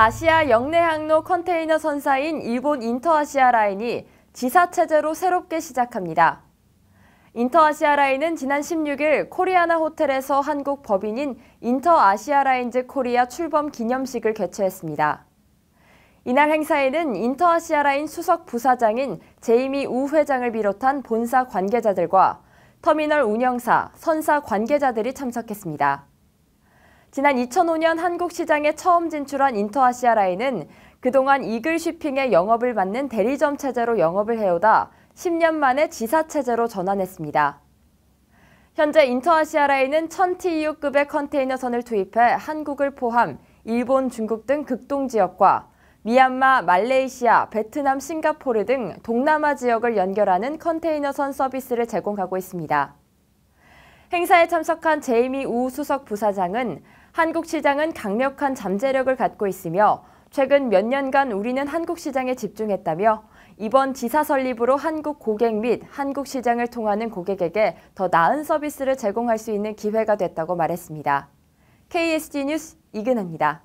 아시아 영내 항로 컨테이너 선사인 일본 인터아시아 라인이 지사체제로 새롭게 시작합니다. 인터아시아 라인은 지난 16일 코리아나 호텔에서 한국 법인인 인터아시아 라인즈 코리아 출범 기념식을 개최했습니다. 이날 행사에는 인터아시아 라인 수석 부사장인 제이미 우 회장을 비롯한 본사 관계자들과 터미널 운영사, 선사 관계자들이 참석했습니다. 지난 2005년 한국 시장에 처음 진출한 인터아시아 라인은 그동안 이글 쇼핑의 영업을 받는 대리점 체제로 영업을 해오다 10년 만에 지사 체제로 전환했습니다. 현재 인터아시아 라인은 1000TU급의 컨테이너선을 투입해 한국을 포함 일본, 중국 등 극동 지역과 미얀마, 말레이시아, 베트남, 싱가포르 등 동남아 지역을 연결하는 컨테이너선 서비스를 제공하고 있습니다. 행사에 참석한 제이미 우 수석 부사장은 한국 시장은 강력한 잠재력을 갖고 있으며 최근 몇 년간 우리는 한국 시장에 집중했다며 이번 지사 설립으로 한국 고객 및 한국 시장을 통하는 고객에게 더 나은 서비스를 제공할 수 있는 기회가 됐다고 말했습니다. KSG 뉴스 이근아입니다.